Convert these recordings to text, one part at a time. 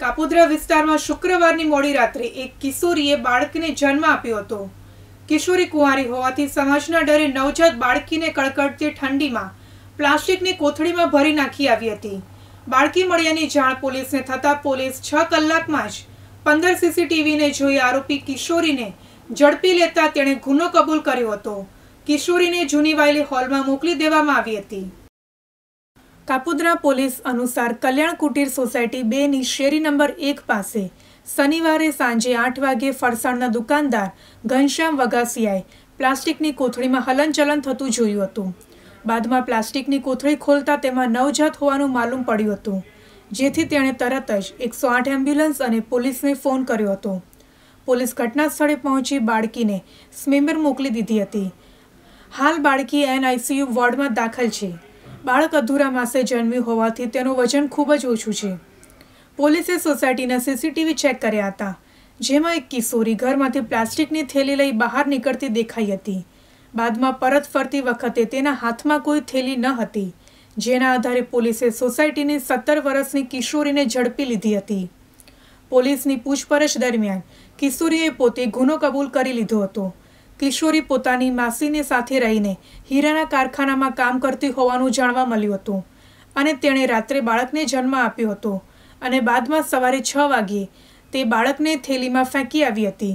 કાપોદ્રા વિસ્તારમાં શુક્રવારની મોડી રાત્રે એક કિશોરીએ બાળકને જન્મ આપ્યો હતો કિશોરી કુંવારી હોવાથી સમાજના ડરે નવજાત બાળકીને કડકડતી ઠંડીમાં પ્લાસ્ટિકની કોથળીમાં ભરી નાખી આવી હતી બાળકી મળ્યાની જાણ પોલીસને થતાં પોલીસ છ કલાકમાં જ પંદર સીસીટીવીને જોઈ આરોપી કિશોરીને ઝડપી લેતા તેણે ગુનો કબૂલ કર્યો હતો કિશોરીને જૂની વાયલી હોલમાં મોકલી દેવામાં આવી હતી કાપુદ્રા પોલીસ અનુસાર કલ્યાણ કુટીર સોસાયટી બેની શેરી નંબર એક પાસે શનિવારે સાંજે આઠ વાગે ફરસાણના દુકાનદાર ઘનશ્યામ વગાસિયાએ પ્લાસ્ટિકની કોથળીમાં હલનચલન થતું જોયું હતું બાદમાં પ્લાસ્ટિકની કોથળી ખોલતા તેમાં નવજાત હોવાનું માલુમ પડ્યું હતું જેથી તેણે તરત જ એકસો આઠ એમ્બ્યુલન્સ અને પોલીસને ફોન કર્યો હતો પોલીસ ઘટના સ્થળે પહોંચી બાળકીને સ્મીમર મોકલી દીધી હતી હાલ બાળકી એનઆઈસીયુ વોર્ડમાં દાખલ છે બાળક અધૂરા માસે જન્મ્યું હોવાથી તેનું વજન ખૂબ જ ઓછું છે પોલીસે સોસાયટીના સીસીટીવી ચેક કર્યા હતા જેમાં એક કિશોરી ઘરમાંથી પ્લાસ્ટિકની થેલી લઈ બહાર નીકળતી દેખાઈ હતી બાદમાં પરત ફરતી વખતે તેના હાથમાં કોઈ થેલી ન હતી જેના આધારે પોલીસે સોસાયટીની સત્તર વર્ષની કિશોરીને ઝડપી લીધી હતી પોલીસની પૂછપરછ દરમિયાન કિશોરીએ પોતે ગુનો કબૂલ કરી લીધો હતો કિશોરી પોતાની માસીને સાથે રહીને હીરાના કારખાનામાં કામ કરતી હોવાનું જાણવા મળ્યું હતું અને તેણે રાત્રે બાળકને જન્મ આપ્યો હતો અને બાદમાં સવારે છ વાગ્યે તે બાળકને થેલીમાં ફેંકી આવી હતી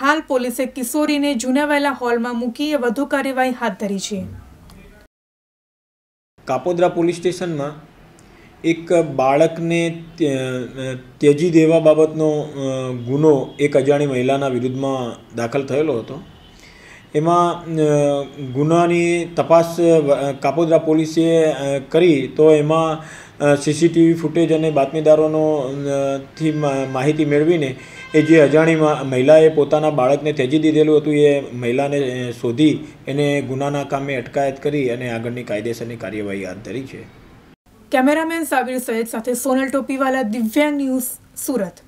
હાલ પોલીસે કિશોરીને જુનાવાયલા હોલમાં મૂકીએ વધુ કાર્યવાહી હાથ ધરી છે કાપોદ્રા પોલીસ સ્ટેશનમાં એક બાળકને ત્યજી દેવા બાબતનો ગુનો એક અજાણી મહિલાના વિરુદ્ધમાં દાખલ થયેલો હતો એમાં ગુનાની તપાસ કાપોદ્રા પોલીસે કરી તો એમાં સીસીટીવી ફૂટેજ અને બાતમીદારોનો થી માહિતી મેળવીને એ જે અજાણી મહિલાએ પોતાના બાળકને ત્યજી દીધેલું હતું એ મહિલાને શોધી એને ગુનાના કામે અટકાયત કરી અને આગળની કાયદેસરની કાર્યવાહી હાથ ધરી છે કેમેરામેન સાબિર સૈયદ સાથે સોનલ ટોપીવાલા દિવ્યાંગ ન્યૂઝ સુરત